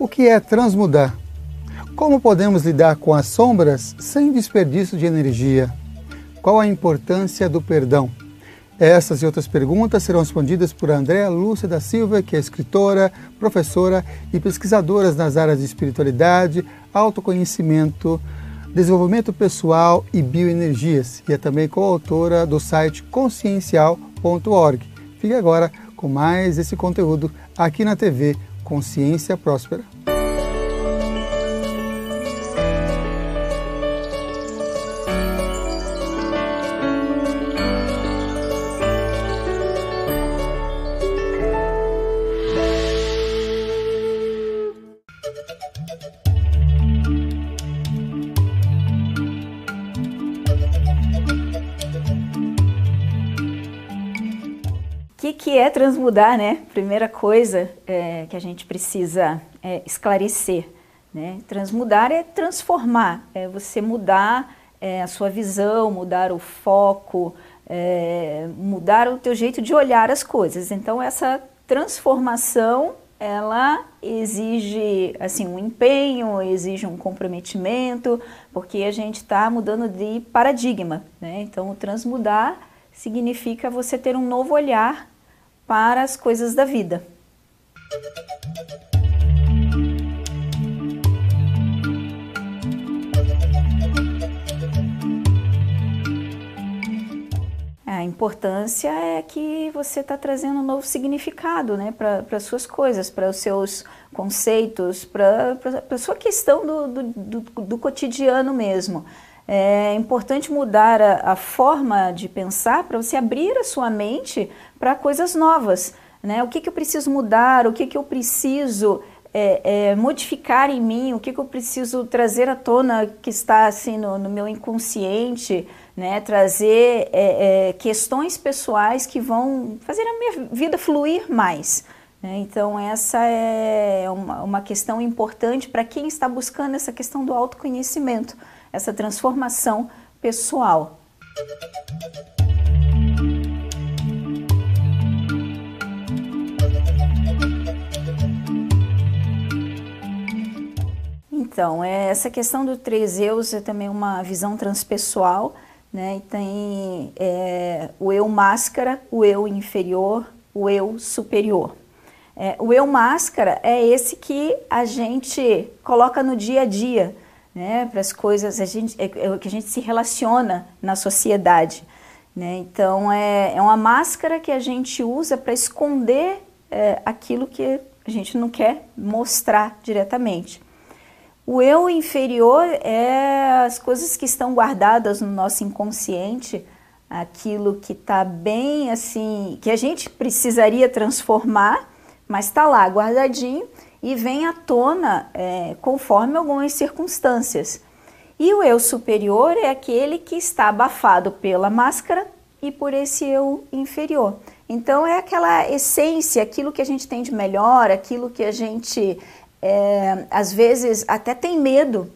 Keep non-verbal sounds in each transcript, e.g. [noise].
O que é transmudar? Como podemos lidar com as sombras sem desperdício de energia? Qual a importância do perdão? Essas e outras perguntas serão respondidas por Andréa Lúcia da Silva, que é escritora, professora e pesquisadora nas áreas de espiritualidade, autoconhecimento, desenvolvimento pessoal e bioenergias, e é também coautora do site consciencial.org. Fique agora com mais esse conteúdo aqui na TV Consciência Próspera. que, é transmudar, né? Primeira coisa é, que a gente precisa é, esclarecer. Né? Transmudar é transformar, é você mudar é, a sua visão, mudar o foco, é, mudar o teu jeito de olhar as coisas. Então essa transformação ela exige assim um empenho, exige um comprometimento, porque a gente está mudando de paradigma, né? Então transmudar significa você ter um novo olhar para as coisas da vida. A importância é que você está trazendo um novo significado né, para as suas coisas, para os seus conceitos, para a sua questão do, do, do, do cotidiano mesmo. É importante mudar a, a forma de pensar para você abrir a sua mente para coisas novas. Né? O que, que eu preciso mudar? O que, que eu preciso é, é, modificar em mim, o que, que, eu preciso trazer à tona que está assim no, no meu inconsciente, né? trazer é, é questões pessoais que vão fazer a minha vida fluir mais. Né? Então, essa é uma, uma questão importante para quem está buscando essa questão do autoconhecimento essa transformação pessoal. Então, é, essa questão do três eus é também uma visão transpessoal, né? E tem é, o eu máscara, o eu inferior, o eu superior. É, o eu máscara é esse que a gente coloca no dia a dia, né, para as coisas, a gente, é, é, que a gente se relaciona na sociedade. Né? Então, é, é uma máscara que a gente usa para esconder é, aquilo que a gente não quer mostrar diretamente. O eu inferior é as coisas que estão guardadas no nosso inconsciente, aquilo que está bem assim, que a gente precisaria transformar, mas está lá guardadinho e vem à tona é, conforme algumas circunstâncias. E o eu superior é aquele que está abafado pela máscara e por esse eu inferior. Então é aquela essência, aquilo que a gente tem de melhor, aquilo que a gente é, às vezes até tem medo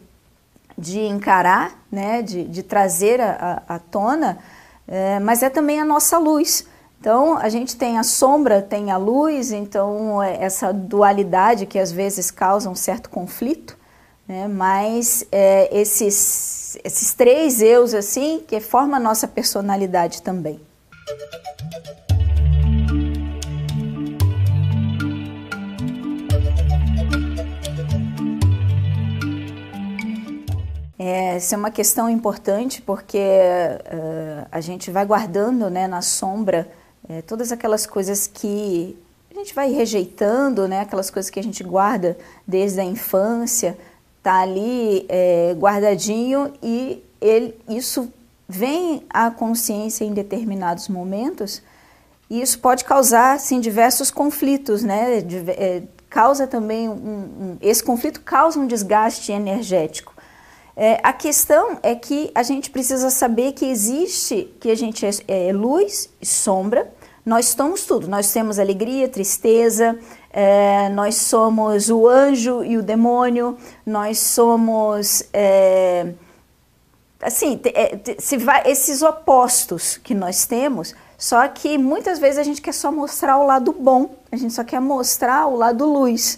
de encarar, né, de, de trazer à tona, é, mas é também a nossa luz então, a gente tem a sombra, tem a luz, então é, essa dualidade que às vezes causa um certo conflito, né? mas é, esses, esses três eus, assim, que formam a nossa personalidade também. É, essa é uma questão importante porque uh, a gente vai guardando né, na sombra é, todas aquelas coisas que a gente vai rejeitando, né? Aquelas coisas que a gente guarda desde a infância, tá ali é, guardadinho e ele, isso vem à consciência em determinados momentos e isso pode causar assim diversos conflitos, né? De, é, causa também um, um, esse conflito causa um desgaste energético. É, a questão é que a gente precisa saber que existe, que a gente é, é luz e sombra, nós somos tudo, nós temos alegria, tristeza, é, nós somos o anjo e o demônio, nós somos. É, assim, é, se vai, esses opostos que nós temos, só que muitas vezes a gente quer só mostrar o lado bom, a gente só quer mostrar o lado luz.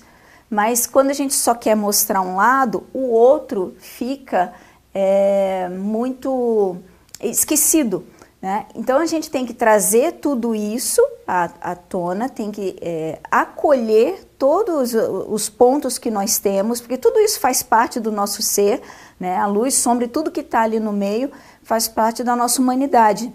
Mas quando a gente só quer mostrar um lado, o outro fica é, muito esquecido. Né? Então a gente tem que trazer tudo isso à, à tona, tem que é, acolher todos os pontos que nós temos, porque tudo isso faz parte do nosso ser, né? a luz, sombra e tudo que está ali no meio faz parte da nossa humanidade.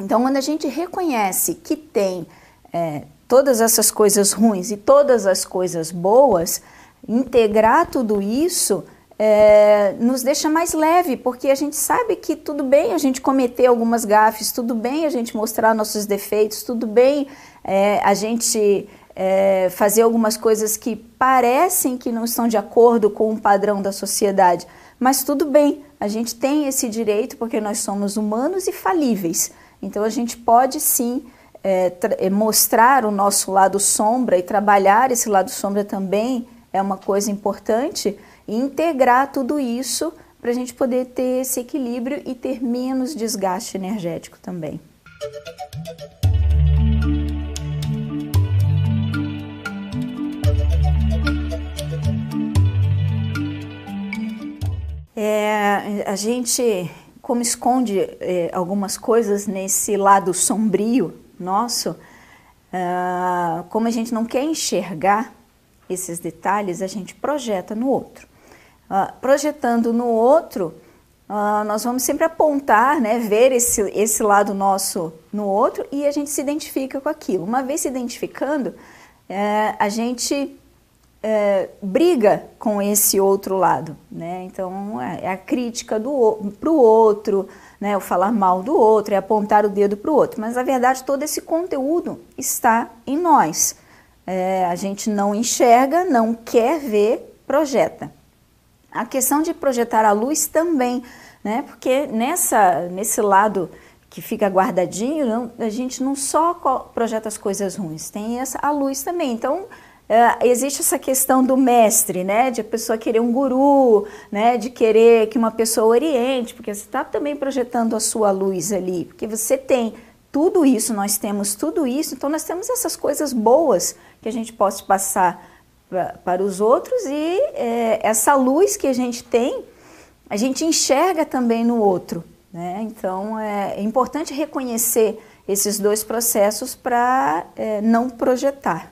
Então, quando a gente reconhece que tem é, todas essas coisas ruins e todas as coisas boas, integrar tudo isso é, nos deixa mais leve, porque a gente sabe que tudo bem a gente cometer algumas gafes, tudo bem a gente mostrar nossos defeitos, tudo bem é, a gente é, fazer algumas coisas que parecem que não estão de acordo com o padrão da sociedade, mas tudo bem, a gente tem esse direito porque nós somos humanos e falíveis, então a gente pode sim. É, é, mostrar o nosso lado sombra e trabalhar esse lado sombra também é uma coisa importante, e integrar tudo isso para a gente poder ter esse equilíbrio e ter menos desgaste energético também. É, a gente, como esconde é, algumas coisas nesse lado sombrio nosso, é, como a gente não quer enxergar esses detalhes, a gente projeta no outro uh, projetando no outro, uh, nós vamos sempre apontar, né, ver esse, esse lado nosso no outro e a gente se identifica com aquilo. Uma vez se identificando, é, a gente é, briga com esse outro lado, né? Então é, é a crítica do para o outro, né? O falar mal do outro, é apontar o dedo para o outro. Mas na verdade todo esse conteúdo está em nós. É, a gente não enxerga, não quer ver, projeta. A questão de projetar a luz também, né? Porque nessa, nesse lado que fica guardadinho, não, a gente não só projeta as coisas ruins, tem essa, a luz também. Então, é, existe essa questão do mestre, né? De a pessoa querer um guru, né? De querer que uma pessoa oriente, porque você está também projetando a sua luz ali, porque você tem tudo isso, nós temos tudo isso, então nós temos essas coisas boas que a gente pode passar para os outros e é, essa luz que a gente tem, a gente enxerga também no outro. Né? Então é, é importante reconhecer esses dois processos para é, não projetar.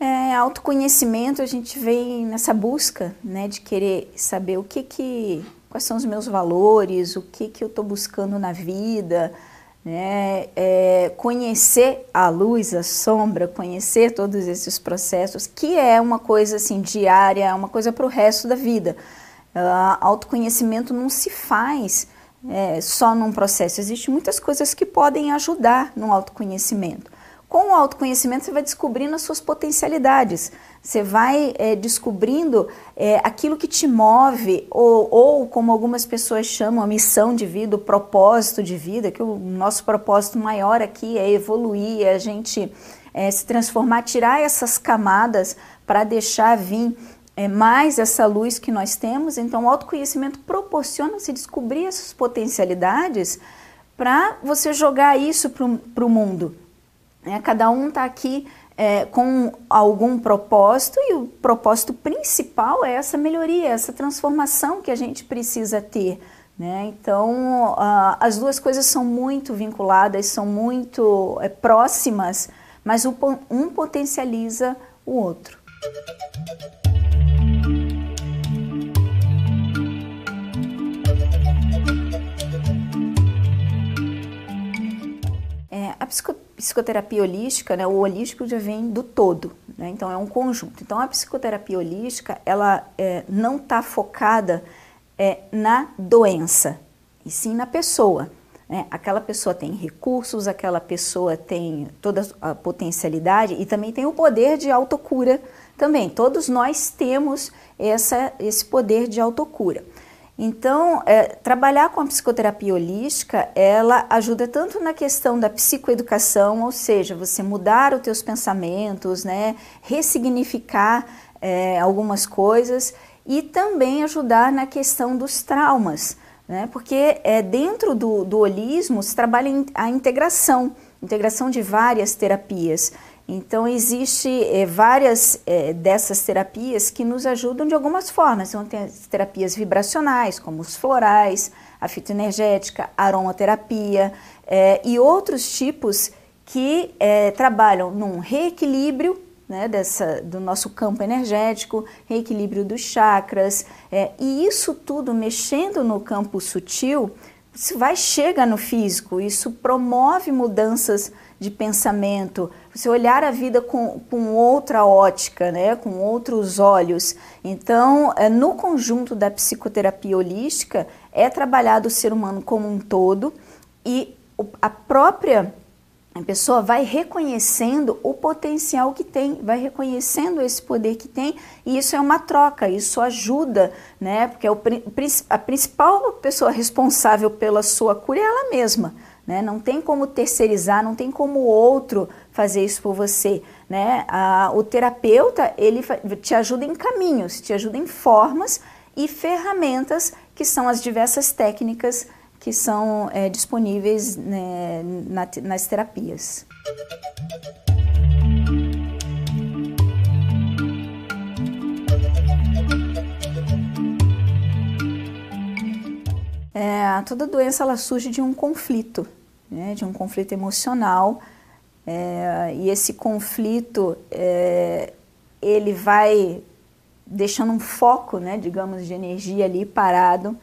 É, autoconhecimento a gente vem nessa busca né, de querer saber o que, que quais são os meus valores, o que, que eu estou buscando na vida, né? É, conhecer a luz, a sombra, conhecer todos esses processos, que é uma coisa assim diária, é uma coisa para o resto da vida. Uh, autoconhecimento não se faz é, só num processo, existem muitas coisas que podem ajudar no autoconhecimento. Com o autoconhecimento, você vai descobrindo as suas potencialidades, você vai é, descobrindo é, aquilo que te move, ou, ou, como algumas pessoas chamam, a missão de vida, o propósito de vida, que o nosso propósito maior aqui é evoluir, é a gente é, se transformar, tirar essas camadas para deixar vir é mais essa luz que nós temos. Então, o autoconhecimento proporciona se descobrir essas potencialidades para você jogar isso para o mundo. Né? Cada um está aqui é, com algum propósito e o propósito principal é essa melhoria, essa transformação que a gente precisa ter. Né? Então, uh, as duas coisas são muito vinculadas, são muito é, próximas, mas um potencializa o outro. psicoterapia holística, né, o holístico já vem do todo, né, então é um conjunto. Então a psicoterapia holística, ela é, não está focada é, na doença, e sim na pessoa. Né? Aquela pessoa tem recursos, aquela pessoa tem toda a potencialidade e também tem o poder de autocura também. Todos nós temos essa, esse poder de autocura. Então, é, trabalhar com a psicoterapia holística, ela ajuda tanto na questão da psicoeducação, ou seja, você mudar os teus pensamentos, né, ressignificar é, algumas coisas e também ajudar na questão dos traumas, né, porque é, dentro do, do holismo se trabalha a integração, integração de várias terapias. Então, existe é, várias é, dessas terapias que nos ajudam de algumas formas. Então, tem as terapias vibracionais, como os florais, a fitoenergética, a aromaterapia é, e outros tipos que trabalham num reequilíbrio né, dessa, do nosso campo energético, reequilíbrio dos chakras. e isso tudo mexendo no campo sutil, isso vai chega no físico, isso promove mudanças de pensamento, você olhar a vida com, com outra ótica, né? com outros olhos. Então, é, no conjunto da psicoterapia holística, é trabalhado o ser humano como um todo e a própria pessoa vai reconhecendo o potencial que tem, vai reconhecendo esse poder que tem, e isso é uma troca, isso ajuda, né? Porque é a principal pessoa responsável pela sua cura é ela mesma. Né? Não tem como terceirizar, não tem como outro fazer isso por você. Né? A, o terapeuta ele te ajuda em caminhos, te ajuda em formas e ferramentas que são as diversas técnicas que são é, disponíveis né, nas terapias. É, toda doença ela surge de um conflito, né? de um conflito emocional. É, e esse conflito é, ele vai deixando um foco, né, digamos, de energia ali parado.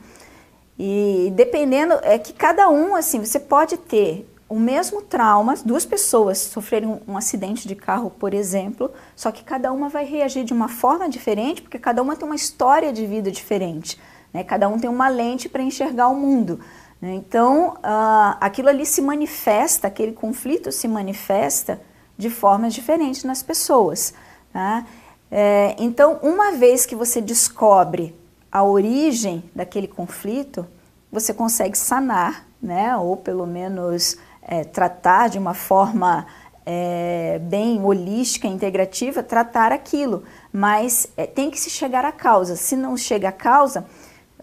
E dependendo, é que cada um, assim, você pode ter o mesmo trauma, duas pessoas sofrerem um acidente de carro, por exemplo, só que cada uma vai reagir de uma forma diferente, porque cada uma tem uma história de vida diferente. Né? Cada um tem uma lente para enxergar o mundo. Né? Então, uh, aquilo ali se manifesta, aquele conflito se manifesta de formas diferentes nas pessoas. Tá? É, então, uma vez que você descobre a origem daquele conflito, você consegue sanar, né? ou pelo menos é, tratar de uma forma é, bem holística, integrativa, tratar aquilo. Mas é, tem que se chegar à causa. Se não chega à causa,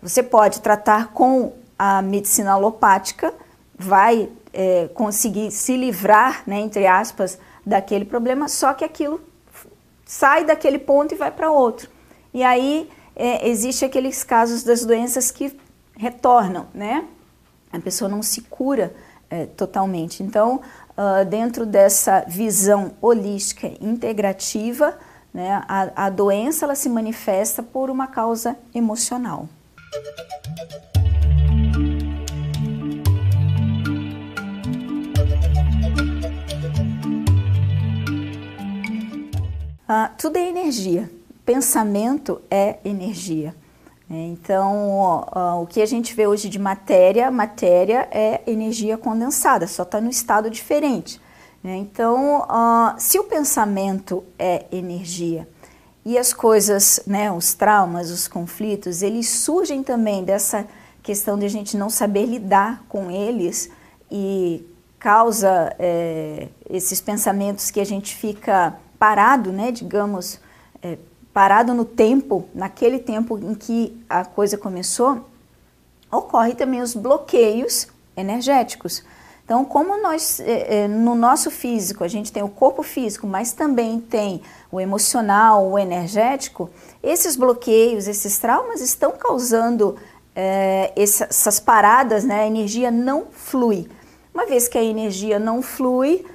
você pode tratar com a medicina alopática, vai é, conseguir se livrar, né, entre aspas, daquele problema, só que aquilo sai daquele ponto e vai para outro. E aí é, existe aqueles casos das doenças que retornam, né? A pessoa não se cura é, totalmente. Então, uh, dentro dessa visão holística integrativa, né, a, a doença ela se manifesta por uma causa emocional. Ah, tudo é energia. Pensamento é energia. É, então, ó, o que a gente vê hoje de matéria, matéria é energia condensada, só está no estado diferente. Né? Então, ó, se o pensamento é energia e as coisas, né, os traumas, os conflitos, eles surgem também dessa questão de a gente não saber lidar com eles e causa é, esses pensamentos que a gente fica parado, né, digamos, é, parado no tempo, naquele tempo em que a coisa começou, ocorre também os bloqueios energéticos. Então, como nós, é, é, no nosso físico, a gente tem o corpo físico, mas também tem o emocional, o energético, esses bloqueios, esses traumas estão causando é, essas paradas, né? A energia não flui. Uma vez que a energia não flui,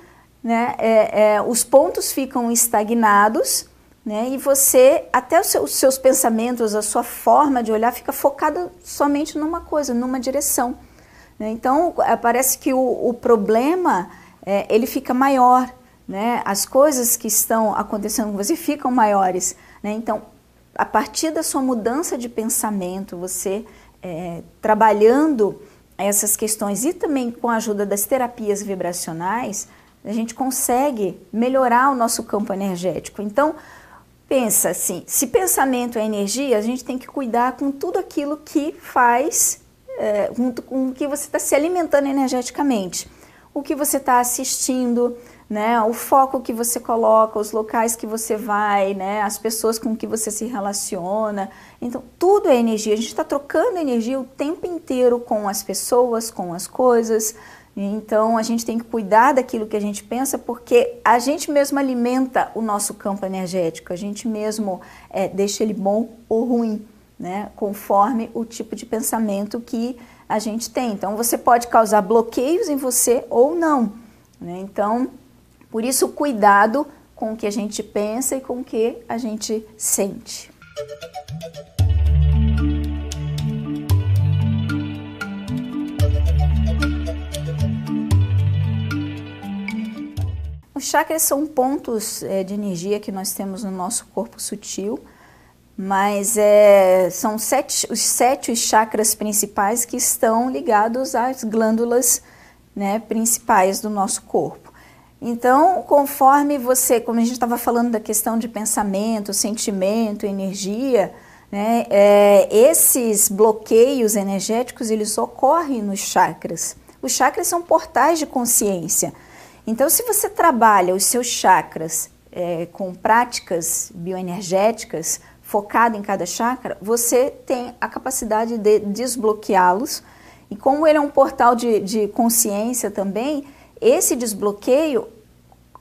né? É, é, os pontos ficam estagnados, né? E você, até os seus, os seus pensamentos, a sua forma de olhar fica focada somente numa coisa, numa direção. Né? Então, eh, parece que o, o problema é, ele fica maior, né? as coisas que estão acontecendo com você ficam maiores. Né? Então, a partir da sua mudança de pensamento, você é, trabalhando essas questões e também com a ajuda das terapias vibracionais, a gente consegue melhorar o nosso campo energético. Então, pensa assim: se pensamento é energia, a gente tem que cuidar com tudo aquilo que faz junto é, com o que você está se alimentando energeticamente, o que você está assistindo, né, o foco que você coloca, os locais que você vai, né, as pessoas com que você se relaciona. Então, tudo é energia. A gente está trocando energia o tempo inteiro com as pessoas, com as coisas. Então, a gente tem que cuidar daquilo que a gente pensa, porque a gente mesmo alimenta o nosso campo energético, a gente mesmo é, deixa ele bom ou ruim né, conforme o tipo de pensamento que a gente tem. Então, você pode causar bloqueios em você ou não. Né? Então, por isso, cuidado com o que a gente pensa e com o que a gente sente. Os chakras são pontos é, de energia que nós temos no nosso corpo sutil mas é, são sete, os sete chakras principais que estão ligados às glândulas né, principais do nosso corpo. Então, conforme você, como a gente estava falando da questão de pensamento, sentimento, energia, né, é, esses bloqueios energéticos eles ocorrem nos chakras. Os chakras são portais de consciência. Então, se você trabalha os seus chakras é, com práticas bioenergéticas, focado em cada chakra, você tem a capacidade de desbloqueá-los. E como ele é um portal de, de consciência também, esse desbloqueio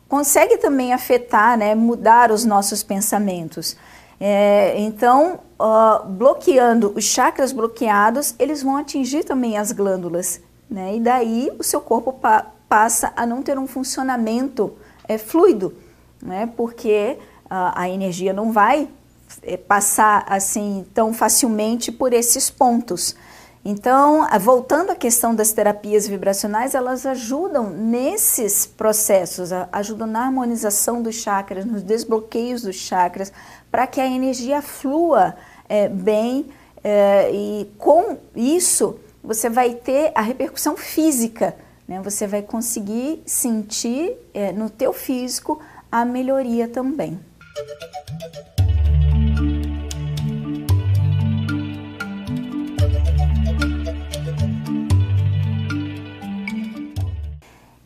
consegue também afetar, né, mudar os nossos pensamentos. É, então, uh, bloqueando os chakras bloqueados, eles vão atingir também as glândulas, né? E daí o seu corpo pa passa a não ter um funcionamento é, fluido, né? Porque uh, a energia não vai é, passar assim tão facilmente por esses pontos. Então, voltando à questão das terapias vibracionais, elas ajudam nesses processos, ajudam na harmonização dos chakras, nos desbloqueios dos chakras, para que a energia flua é, bem é, e com isso você vai ter a repercussão física, né? você vai conseguir sentir é, no teu físico a melhoria também.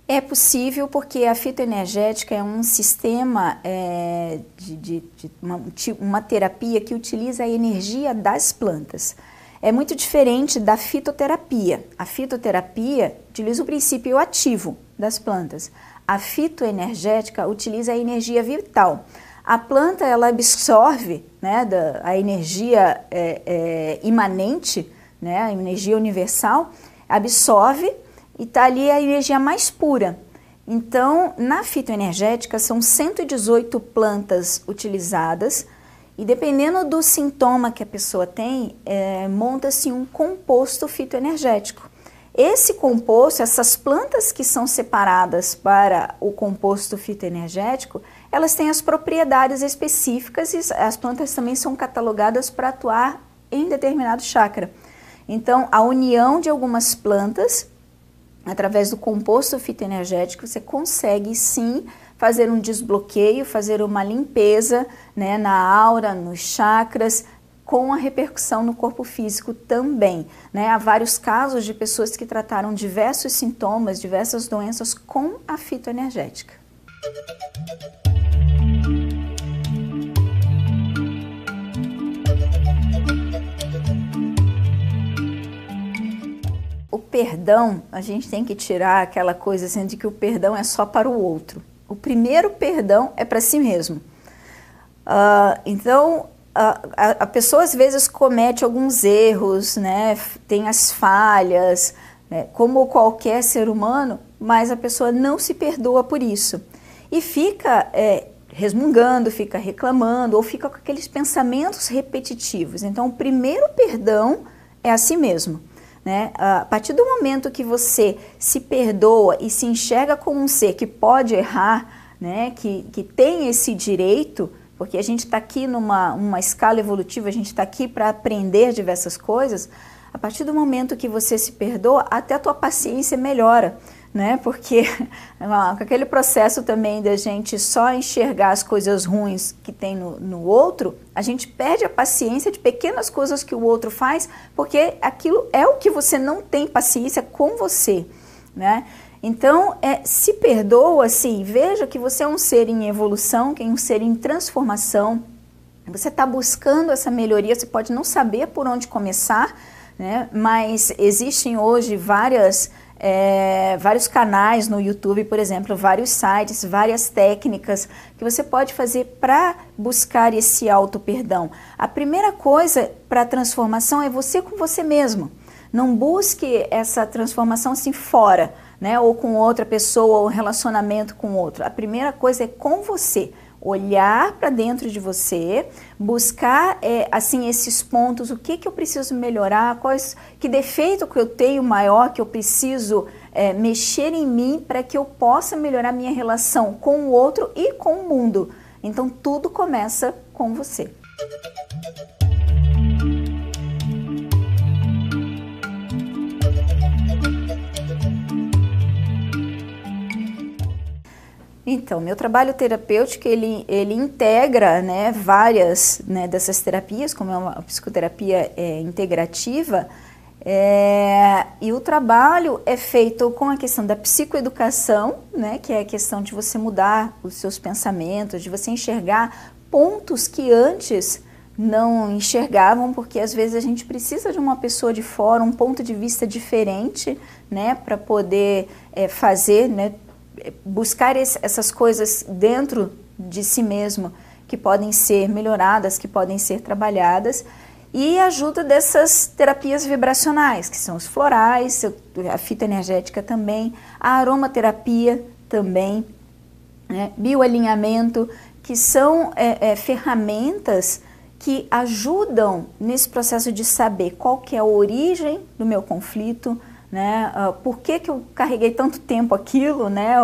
É possível porque a fitoenergética é um sistema é, de, de, de uma, uma, terapia que utiliza a energia das plantas. É muito diferente da fitoterapia. A fitoterapia utiliza o princípio ativo das plantas. A fitoenergética utiliza a energia vital. A planta ela absorve né, da, a energia é, é, imanente, né, a energia universal, absorve e está ali a energia mais pura. Então, na fitoenergética, são 118 plantas utilizadas e dependendo do sintoma que a pessoa tem, é, monta-se um composto fitoenergético. Esse composto, essas plantas que são separadas para o composto fitoenergético, elas têm as propriedades específicas e as plantas também são catalogadas para atuar em determinado chakra. Então, a união de algumas plantas através do composto fitoenergético, você consegue sim fazer um desbloqueio, fazer uma limpeza né, na aura, nos chakras, com a repercussão no corpo físico também. Né? Há vários casos de pessoas que trataram diversos sintomas, diversas doenças com a fitoenergética. o perdão, a gente tem que tirar aquela coisa assim de que o perdão é só para o outro. O primeiro perdão é para si mesmo. Uh, então, a, a, pessoa às vezes comete alguns erros, né? tem as falhas, né? como qualquer ser humano, mas a pessoa não se perdoa por isso. E fica é, resmungando, fica reclamando, ou fica com aqueles pensamentos repetitivos. Então, o primeiro perdão é a si mesmo. Né? A partir do momento que você se perdoa e se enxerga como um ser que pode errar, né? que, que tem esse direito, porque a gente está aqui numa uma escala evolutiva, a gente está aqui para aprender diversas coisas. A partir do momento que você se perdoa, até a tua paciência melhora né? Porque [laughs] com aquele processo também da gente só enxergar as coisas ruins que tem no, no, outro, a gente perde a paciência de pequenas coisas que o outro faz, porque aquilo é o que você não tem paciência com você, né? Então, é, se perdoa, assim, veja que você é um ser em evolução, que é um ser em transformação, você está buscando essa melhoria, você pode não saber por onde começar, né? mas existem hoje várias é, vários canais no YouTube, por exemplo, vários sites, várias técnicas que você pode fazer para buscar esse auto-perdão. A primeira coisa para a transformação é você com você mesmo. Não busque essa transformação assim fora, né? ou com outra pessoa, ou relacionamento com outro. A primeira coisa é com você olhar para dentro de você, buscar é, assim esses pontos, o que, que eu preciso melhorar, quais que defeito que eu tenho maior que eu preciso é, mexer em mim para que eu possa melhorar minha relação com o outro e com o mundo. Então tudo começa com você. Então, meu trabalho terapêutico, ele, ele integra né, várias né, dessas terapias, como é uma psicoterapia é, integrativa, é, e o trabalho é feito com a questão da psicoeducação, né, que é a questão de você mudar os seus pensamentos, de você enxergar pontos que antes não enxergavam, porque às vezes a gente precisa de uma pessoa de fora, um ponto de vista diferente, né, para poder é, fazer, né, buscar esse, essas coisas dentro de si mesmo que podem ser melhoradas, que podem ser trabalhadas e ajuda dessas terapias vibracionais, que são os florais, a fita energética também, a aromaterapia também, né? bioalinhamento, que são é, é, ferramentas que ajudam nesse processo de saber qual que é a origem do meu conflito, né? Ah, por que, que eu carreguei tanto tempo aquilo, né?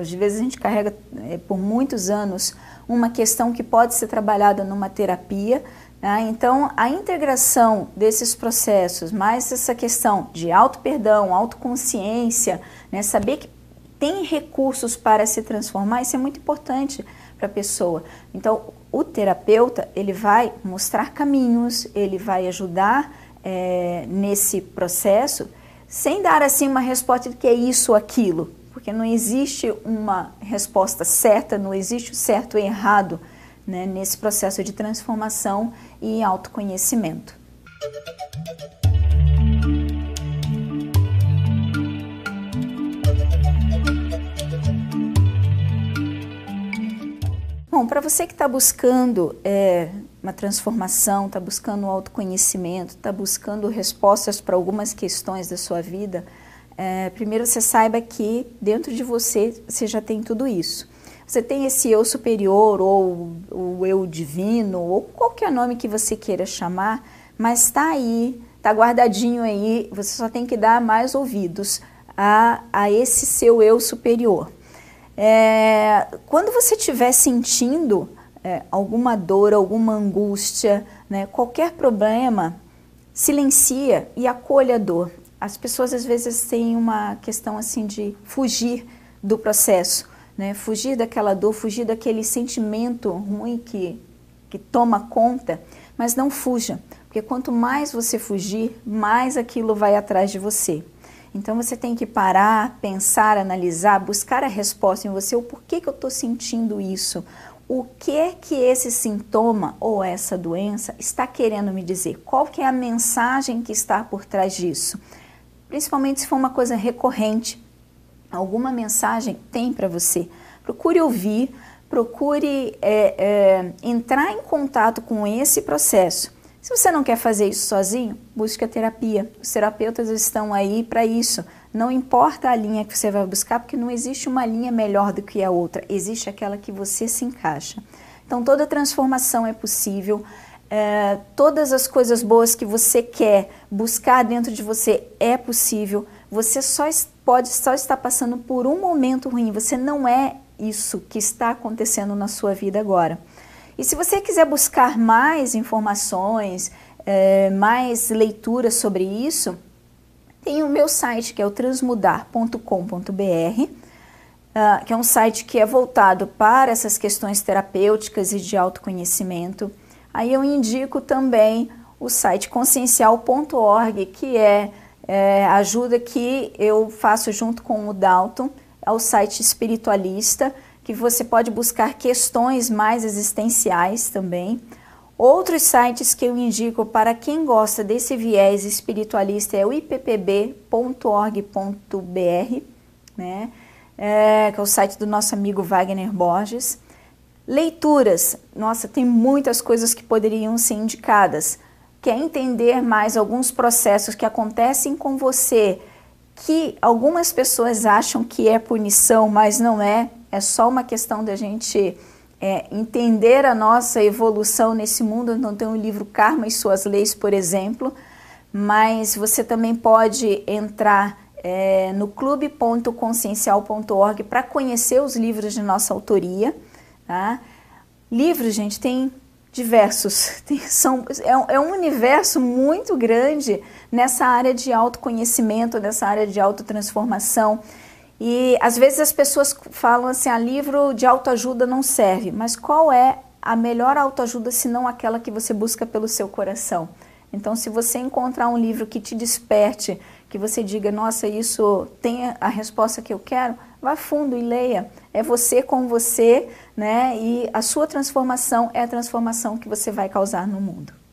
Às vezes a gente carrega é, por muitos anos uma questão que pode ser trabalhada numa terapia. Né? Então, a integração desses processos, mais essa questão de auto-perdão, autoconsciência, né? saber que tem recursos para se transformar, isso é muito importante para a pessoa. Então, o terapeuta, ele vai mostrar caminhos, ele vai ajudar é, nesse processo sem dar assim uma resposta de que é isso ou aquilo, porque não existe uma resposta certa, não existe o certo e errado né, nesse processo de transformação e autoconhecimento. Bom, para você que está buscando é, uma transformação, está buscando autoconhecimento, está buscando respostas para algumas questões da sua vida, é, primeiro você saiba que dentro de você você já tem tudo isso. Você tem esse eu superior ou o eu divino ou qualquer nome que você queira chamar, mas está aí, está guardadinho aí, você só tem que dar mais ouvidos a, a esse seu eu superior. É, quando você estiver sentindo é, alguma dor, alguma angústia, né? qualquer problema, silencia e acolha a dor. As pessoas às vezes têm uma questão assim de fugir do processo, né? fugir daquela dor, fugir daquele sentimento ruim que, que toma conta, mas não fuja, porque quanto mais você fugir, mais aquilo vai atrás de você. Então você tem que parar, pensar, analisar, buscar a resposta em você, o porquê que eu estou sentindo isso, o que é que esse sintoma ou essa doença está querendo me dizer? Qual que é a mensagem que está por trás disso? Principalmente se for uma coisa recorrente, alguma mensagem tem para você. Procure ouvir, procure é, é, entrar em contato com esse processo. Se você não quer fazer isso sozinho, busque a terapia. Os terapeutas estão aí para isso, não importa a linha que você vai buscar, porque não existe uma linha melhor do que a outra, existe aquela que você se encaixa. Então, toda transformação é possível, é, todas as coisas boas que você quer buscar dentro de você é possível. Você só pode só estar passando por um momento ruim, você não é isso que está acontecendo na sua vida agora. E se você quiser buscar mais informações, é, mais leituras sobre isso, tem o meu site que é o transmudar.com.br, uh, ah, que é um site que é voltado para essas questões terapêuticas e de autoconhecimento. Aí eu indico também o site consciencial.org, que é, é ajuda que eu faço junto com o Dalton, é o site espiritualista, que você pode buscar questões mais existenciais também. Outros sites que eu indico para quem gosta desse viés espiritualista é o ippb.org.br, né? É, que é o site do nosso amigo Wagner Borges. Leituras, nossa, tem muitas coisas que poderiam ser indicadas. Quer entender mais alguns processos que acontecem com você, que algumas pessoas acham que é punição, mas não é, é só uma questão da gente é, entender a nossa evolução nesse mundo. Então, tem o livro Karma e Suas Leis, por exemplo, mas você também pode entrar é, no clube.consciencial.org para conhecer os livros de nossa autoria. Tá? Livros, gente, tem diversos. [laughs] Tem, são, é, é, um universo muito grande nessa área de autoconhecimento, nessa área de autotransformação. transformação e às vezes as pessoas falam assim: a ah, livro de autoajuda não serve, mas qual é a melhor autoajuda se não aquela que você busca pelo seu coração? Então, se você encontrar um livro que te desperte, que você diga, nossa, isso tem a resposta que eu quero, vá fundo e leia. É você com você, né? E a sua transformação é a transformação que você vai causar no mundo.